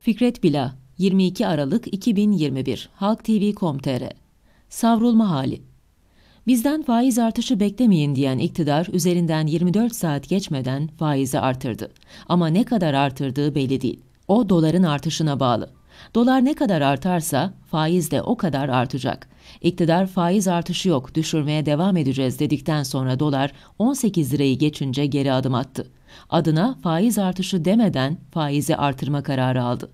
Fikret Bila 22 Aralık 2021 Halk TV.com.tr Savrulma hali Bizden faiz artışı beklemeyin diyen iktidar üzerinden 24 saat geçmeden faizi artırdı. Ama ne kadar artırdığı belli değil. O doların artışına bağlı. Dolar ne kadar artarsa faiz de o kadar artacak. İktidar faiz artışı yok düşürmeye devam edeceğiz dedikten sonra dolar 18 lirayı geçince geri adım attı. Adına faiz artışı demeden faizi artırma kararı aldı.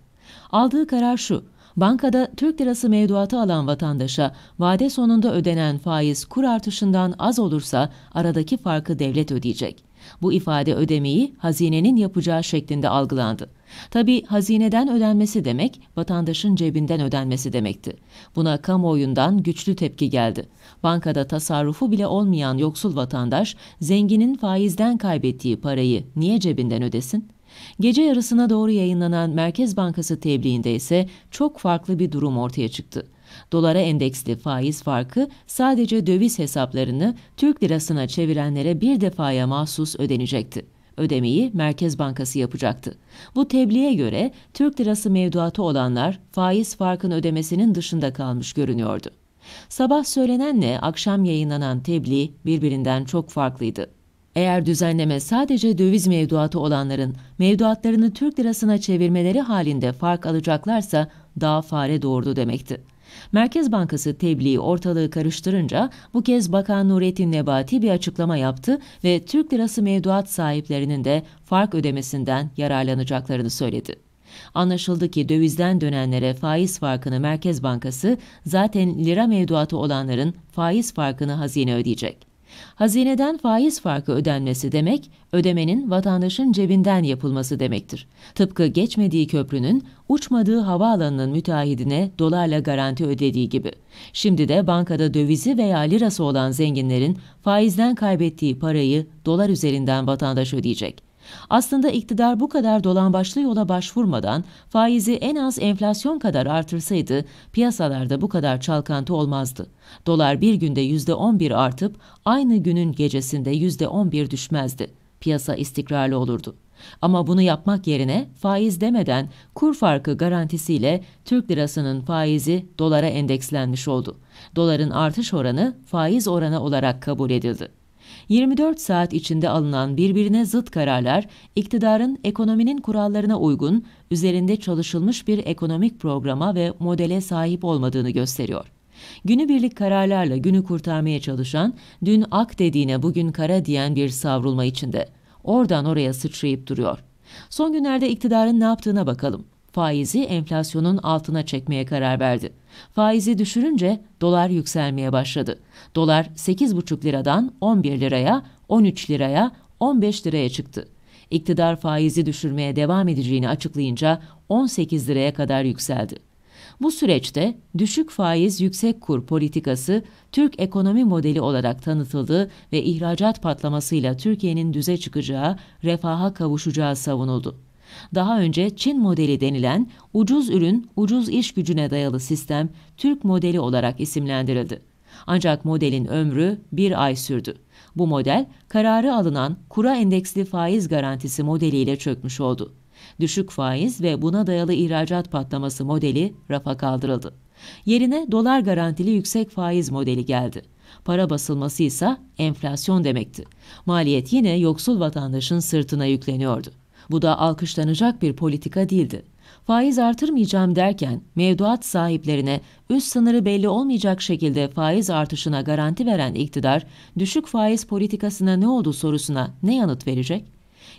Aldığı karar şu, Bankada Türk lirası mevduatı alan vatandaşa vade sonunda ödenen faiz kur artışından az olursa aradaki farkı devlet ödeyecek. Bu ifade ödemeyi hazinenin yapacağı şeklinde algılandı. Tabi hazineden ödenmesi demek vatandaşın cebinden ödenmesi demekti. Buna kamuoyundan güçlü tepki geldi. Bankada tasarrufu bile olmayan yoksul vatandaş zenginin faizden kaybettiği parayı niye cebinden ödesin? Gece yarısına doğru yayınlanan Merkez Bankası tebliğinde ise çok farklı bir durum ortaya çıktı. Dolara endeksli faiz farkı sadece döviz hesaplarını Türk lirasına çevirenlere bir defaya mahsus ödenecekti. Ödemeyi Merkez Bankası yapacaktı. Bu tebliğe göre Türk lirası mevduatı olanlar faiz farkın ödemesinin dışında kalmış görünüyordu. Sabah söylenenle akşam yayınlanan tebliğ birbirinden çok farklıydı. Eğer düzenleme sadece döviz mevduatı olanların mevduatlarını Türk lirasına çevirmeleri halinde fark alacaklarsa daha fare doğurdu demekti. Merkez Bankası tebliği ortalığı karıştırınca bu kez Bakan Nurettin Nebati bir açıklama yaptı ve Türk lirası mevduat sahiplerinin de fark ödemesinden yararlanacaklarını söyledi. Anlaşıldı ki dövizden dönenlere faiz farkını Merkez Bankası zaten lira mevduatı olanların faiz farkını hazine ödeyecek. Hazineden faiz farkı ödenmesi demek, ödemenin vatandaşın cebinden yapılması demektir. Tıpkı geçmediği köprünün uçmadığı havaalanının müteahhidine dolarla garanti ödediği gibi. Şimdi de bankada dövizi veya lirası olan zenginlerin faizden kaybettiği parayı dolar üzerinden vatandaş ödeyecek. Aslında iktidar bu kadar dolambaçlı yola başvurmadan faizi en az enflasyon kadar artırsaydı piyasalarda bu kadar çalkantı olmazdı. Dolar bir günde %11 artıp aynı günün gecesinde %11 düşmezdi. Piyasa istikrarlı olurdu. Ama bunu yapmak yerine faiz demeden kur farkı garantisiyle Türk lirasının faizi dolara endekslenmiş oldu. Doların artış oranı faiz oranı olarak kabul edildi. 24 saat içinde alınan birbirine zıt kararlar, iktidarın ekonominin kurallarına uygun, üzerinde çalışılmış bir ekonomik programa ve modele sahip olmadığını gösteriyor. Günübirlik kararlarla günü kurtarmaya çalışan, dün ak dediğine bugün kara diyen bir savrulma içinde. Oradan oraya sıçrayıp duruyor. Son günlerde iktidarın ne yaptığına bakalım faizi enflasyonun altına çekmeye karar verdi. Faizi düşürünce dolar yükselmeye başladı. Dolar 8,5 liradan 11 liraya, 13 liraya, 15 liraya çıktı. İktidar faizi düşürmeye devam edeceğini açıklayınca 18 liraya kadar yükseldi. Bu süreçte düşük faiz yüksek kur politikası Türk ekonomi modeli olarak tanıtıldı ve ihracat patlamasıyla Türkiye'nin düze çıkacağı, refaha kavuşacağı savunuldu. Daha önce Çin modeli denilen ucuz ürün, ucuz iş gücüne dayalı sistem Türk modeli olarak isimlendirildi. Ancak modelin ömrü bir ay sürdü. Bu model kararı alınan kura endeksli faiz garantisi modeliyle çökmüş oldu. Düşük faiz ve buna dayalı ihracat patlaması modeli rafa kaldırıldı. Yerine dolar garantili yüksek faiz modeli geldi. Para basılması ise enflasyon demekti. Maliyet yine yoksul vatandaşın sırtına yükleniyordu. Bu da alkışlanacak bir politika değildi. Faiz artırmayacağım derken mevduat sahiplerine üst sınırı belli olmayacak şekilde faiz artışına garanti veren iktidar, düşük faiz politikasına ne oldu sorusuna ne yanıt verecek?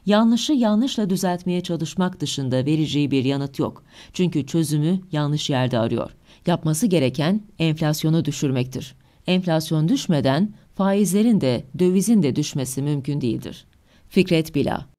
Yanlışı yanlışla düzeltmeye çalışmak dışında vereceği bir yanıt yok. Çünkü çözümü yanlış yerde arıyor. Yapması gereken enflasyonu düşürmektir. Enflasyon düşmeden faizlerin de dövizin de düşmesi mümkün değildir. Fikret Bila